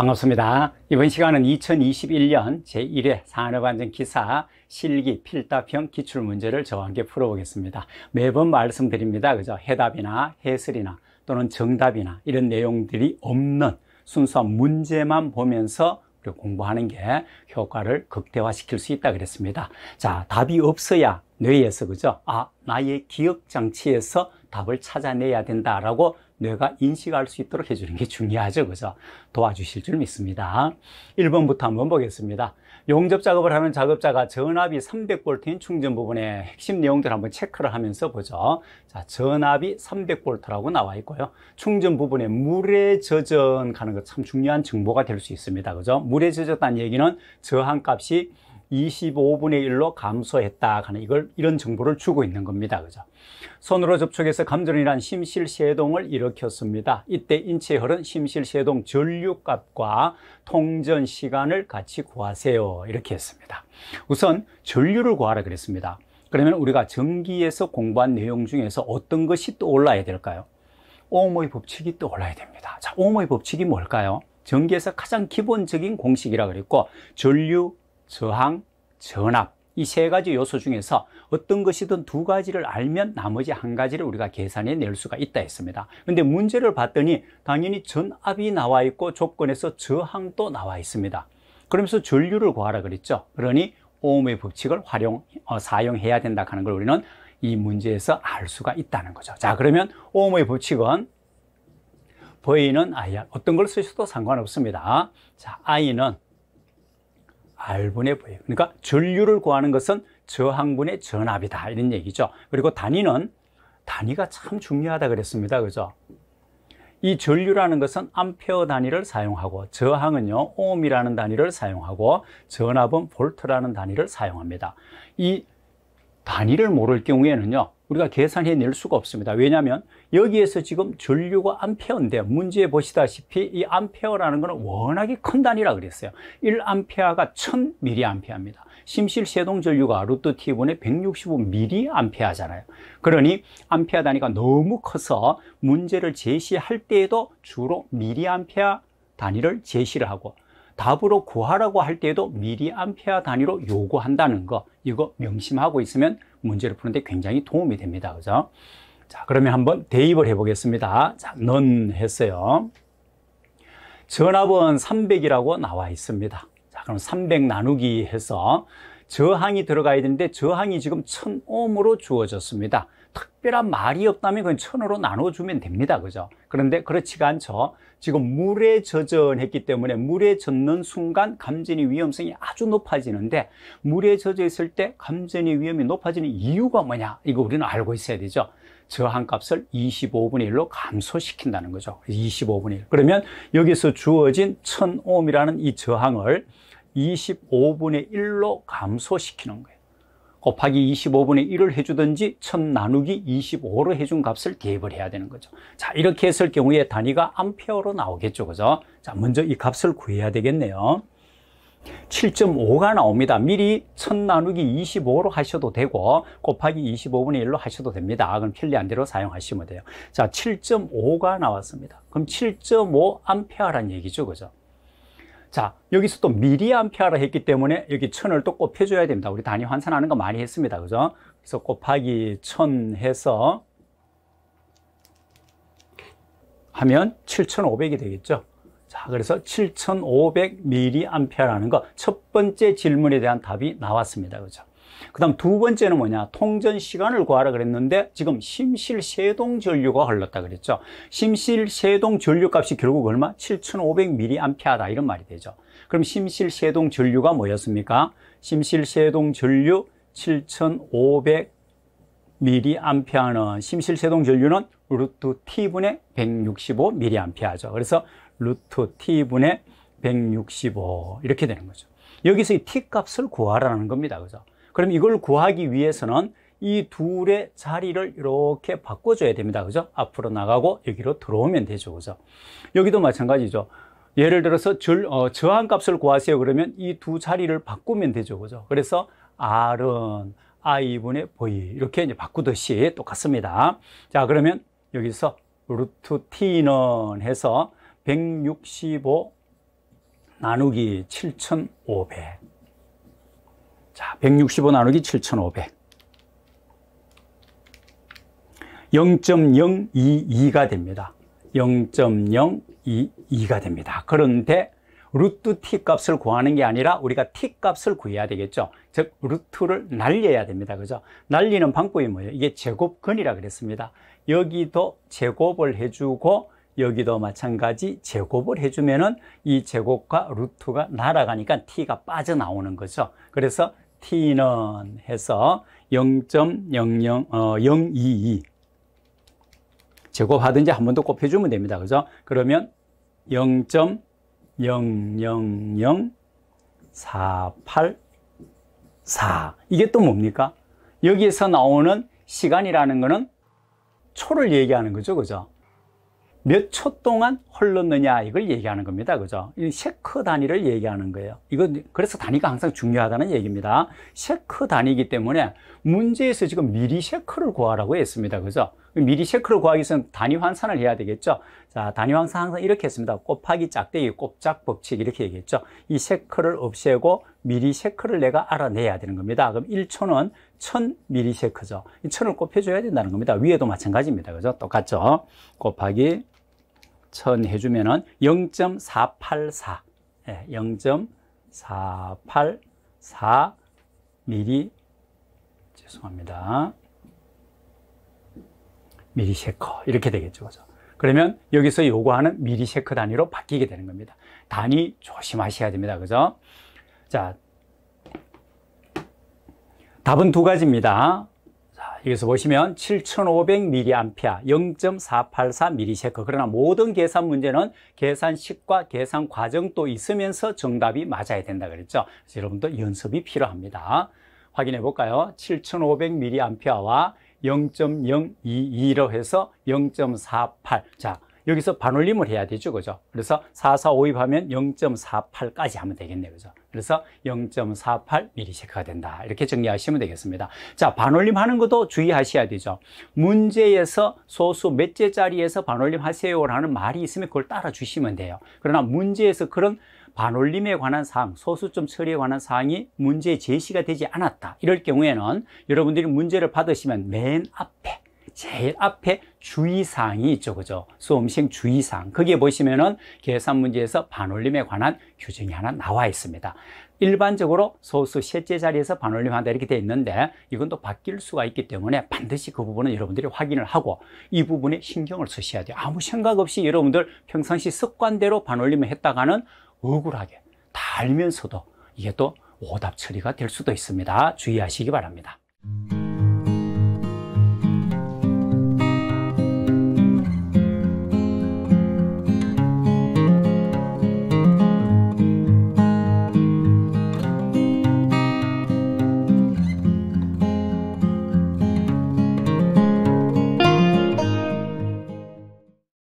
반갑습니다. 이번 시간은 2021년 제1회 산업안전 기사 실기 필답형 기출문제를 저와 함께 풀어보겠습니다. 매번 말씀드립니다. 그죠? 해답이나 해설이나 또는 정답이나 이런 내용들이 없는 순수한 문제만 보면서 공부하는 게 효과를 극대화시킬 수 있다 그랬습니다. 자, 답이 없어야 뇌에서 그죠? 아, 나의 기억 장치에서 답을 찾아내야 된다라고 뇌가 인식할 수 있도록 해주는 게 중요하죠. 그죠? 도와주실 줄 믿습니다. 1번부터 한번 보겠습니다. 용접 작업을 하는 작업자가 전압이 300V인 충전 부분의 핵심 내용들 한번 체크를 하면서 보죠. 자, 전압이 300V라고 나와 있고요. 충전 부분에 물에 젖은 가는 것 참 중요한 정보가 될 수 있습니다. 그죠? 물에 젖었다는 얘기는 저항값이 25분의 1로 감소했다 하는 이걸 이런 정보를 주고 있는 겁니다. 그죠? 손으로 접촉해서 감전이란 심실세동을 일으켰습니다. 이때 인체에 흐른 심실세동 전류값과 통전 시간을 같이 구하세요. 이렇게 했습니다. 우선 전류를 구하라 그랬습니다. 그러면 우리가 전기에서 공부한 내용 중에서 어떤 것이 떠올라야 될까요? 오모의 법칙이 떠올라야 됩니다. 자, 오모의 법칙이 뭘까요? 전기에서 가장 기본적인 공식이라 그랬고 전류, 저항, 전압 이 세 가지 요소 중에서 어떤 것이든 두 가지를 알면 나머지 한 가지를 우리가 계산해 낼 수가 있다 했습니다. 근데 문제를 봤더니 당연히 전압이 나와 있고 조건에서 저항도 나와 있습니다. 그러면서 전류를 구하라 그랬죠. 그러니 오음의 법칙을 활용 어, 사용해야 된다 하는 걸 우리는 이 문제에서 알 수가 있다는 거죠. 자, 그러면 오음의 법칙은 V는 IR 어떤 걸 쓰셔도 상관없습니다. 자, I는 알분의 V예요. 그러니까 전류를 구하는 것은 저항분의 전압이다 이런 얘기죠. 그리고 단위는 단위가 참 중요하다 그랬습니다. 그죠? 이 전류라는 것은 암페어 단위를 사용하고 저항은요 옴이라는 단위를 사용하고 전압은 볼트라는 단위를 사용합니다. 이 단위를 모를 경우에는요 우리가 계산해 낼 수가 없습니다 왜냐하면 여기에서 지금 전류가 암페어인데 문제 보시다시피 이 암페어라는 것은 워낙에 큰 단위라 그랬어요 1암페어가 1000mA입니다 심실 세동 전류가 루트 T분의 165mA잖아요 그러니 암페어 단위가 너무 커서 문제를 제시할 때에도 주로 mA 단위를 제시를 하고 답으로 구하라고 할 때에도 미리 암페어 단위로 요구한다는 거 이거 명심하고 있으면 문제를 푸는데 굉장히 도움이 됩니다 그죠? 자 그러면 한번 대입을 해 보겠습니다 자넌 했어요 전압은 300이라고 나와 있습니다 자 그럼 300 나누기 해서 저항이 들어가야 되는데 저항이 지금 1000옴으로 주어졌습니다 특별한 말이 없다면 그건 천으로 나눠주면 됩니다. 그죠? 그런데 그렇지가 않죠. 지금 물에 젖어했기 때문에 물에 젖는 순간 감전의 위험성이 아주 높아지는데 물에 젖어 있을 때 감전의 위험이 높아지는 이유가 뭐냐? 이거 우리는 알고 있어야 되죠. 저항값을 25분의 1로 감소시킨다는 거죠. 25분의 1. 그러면 여기서 주어진 1000옴이라는 이 저항을 25분의 1로 감소시키는 거예요. 곱하기 25분의 1을 해주든지 1 나누기 25로 해준 값을 대입을 해야 되는 거죠. 자, 이렇게 했을 경우에 단위가 암페어로 나오겠죠. 그죠? 자, 먼저 이 값을 구해야 되겠네요. 7.5가 나옵니다. 미리 1000 나누기 25로 하셔도 되고 곱하기 25분의 1로 하셔도 됩니다. 그럼 편리한 대로 사용하시면 돼요. 자, 7.5가 나왔습니다. 그럼 7.5 암페어란 얘기죠. 그죠? 자 여기서 또미리암페어라 했기 때문에 여기 천을 또 곱해줘야 됩니다 우리 단위 환산하는 거 많이 했습니다 그죠 그래서 곱하기 천 해서 하면 7,500이 되겠죠 자 그래서 7,500미리암페어라는거 첫 번째 질문에 대한 답이 나왔습니다 그죠 그 다음 두 번째는 뭐냐 통전 시간을 구하라 그랬는데 지금 심실 세동 전류가 흘렀다 그랬죠 심실 세동 전류 값이 결국 얼마? 7500mAh다 이런 말이 되죠 그럼 심실 세동 전류가 뭐였습니까? 심실 세동 전류 7500mAh는 심실 세동 전류는 루트 T분의 165mAh죠 그래서 루트 T분의 165 이렇게 되는 거죠 여기서 이 T값을 구하라는 겁니다 그죠 그럼 이걸 구하기 위해서는 이 둘의 자리를 이렇게 바꿔줘야 됩니다. 그죠? 앞으로 나가고 여기로 들어오면 되죠. 그죠? 여기도 마찬가지죠. 예를 들어서 절, 어, 저항 값을 구하세요. 그러면 이 두 자리를 바꾸면 되죠. 그죠? 그래서 R은 I분의 V 이렇게 이제 바꾸듯이 똑같습니다. 자, 그러면 여기서 루트 T는 해서 165 나누기 7,500 165 나누기 7500 0.022가 됩니다 0.022가 됩니다 그런데 루트 t 값을 구하는 게 아니라 우리가 t 값을 구해야 되겠죠 즉 루트를 날려야 됩니다 그죠 날리는 방법이 뭐예요 이게 제곱근이라 그랬습니다 여기도 제곱을 해주고 여기도 마찬가지 제곱을 해주면은 이 제곱과 루트가 날아가니까 t가 빠져나오는 거죠 그래서 t는 해서 0.00 어, 022 제곱하든지 한 번 더 곱해주면 됩니다. 그죠? 그러면 0.000484 이게 또 뭡니까? 여기에서 나오는 시간이라는 거는 초를 얘기하는 거죠. 그죠? 몇초 동안 흘렀느냐 이걸 얘기하는 겁니다. 그죠? 이 세크 단위를 얘기하는 거예요. 이건 그래서 단위가 항상 중요하다는 얘기입니다. 세크 단위이기 때문에 문제에서 지금 미리 세크를 구하라고 했습니다. 그죠? 미리 체크를 구하기 위해서는 단위 환산을 해야 되겠죠. 자, 단위 환산 항상 이렇게 했습니다. 곱하기 짝대기, 곱작 법칙 이렇게 얘기했죠. 이 체크를 없애고 미리 체크를 내가 알아내야 되는 겁니다. 그럼 1초는 1000미리 체크죠. 이 1000을 곱해줘야 된다는 겁니다. 위에도 마찬가지입니다. 그죠? 똑같죠. 곱하기 1000 해주면은 0.484. 예, 0.484 미리 죄송합니다. 미리세커 이렇게 되겠죠. 그죠? 그러면 여기서 요구하는 미리세커 단위로 바뀌게 되는 겁니다. 단위 조심하셔야 됩니다. 그죠? 자, 답은 두 가지입니다. 자, 여기서 보시면 7,500mA, 0.484mS. 그러나 모든 계산 문제는 계산식과 계산 과정도 있으면서 정답이 맞아야 된다 그랬죠. 그래서 여러분도 연습이 필요합니다. 확인해 볼까요? 7,500mA와 0.022로 해서 0.48. 자, 여기서 반올림을 해야 되죠. 그죠? 그래서 4452 하면 0.48까지 하면 되겠네요. 그죠? 그래서 0.48 미리체크가 된다. 이렇게 정리하시면 되겠습니다. 자, 반올림 하는 것도 주의하셔야 되죠. 문제에서 소수 몇째짜리에서 반올림 하세요라는 말이 있으면 그걸 따라 주시면 돼요. 그러나 문제에서 그런 반올림에 관한 사항, 소수점 처리에 관한 사항이 문제 제시가 되지 않았다. 이럴 경우에는 여러분들이 문제를 받으시면 맨 앞에 제일 앞에 주의사항이 있죠. 그죠? 수험생 주의사항. 거기에 보시면은 계산 문제에서 반올림에 관한 규정이 하나 나와 있습니다. 일반적으로 소수 셋째 자리에서 반올림 한다 이렇게 돼 있는데 이건 또 바뀔 수가 있기 때문에 반드시 그 부분은 여러분들이 확인을 하고 이 부분에 신경을 쓰셔야 돼요. 아무 생각 없이 여러분들 평상시 습관대로 반올림을 했다가는 억울하게 다 알면서도 이게 또 오답 처리가 될 수도 있습니다. 주의하시기 바랍니다.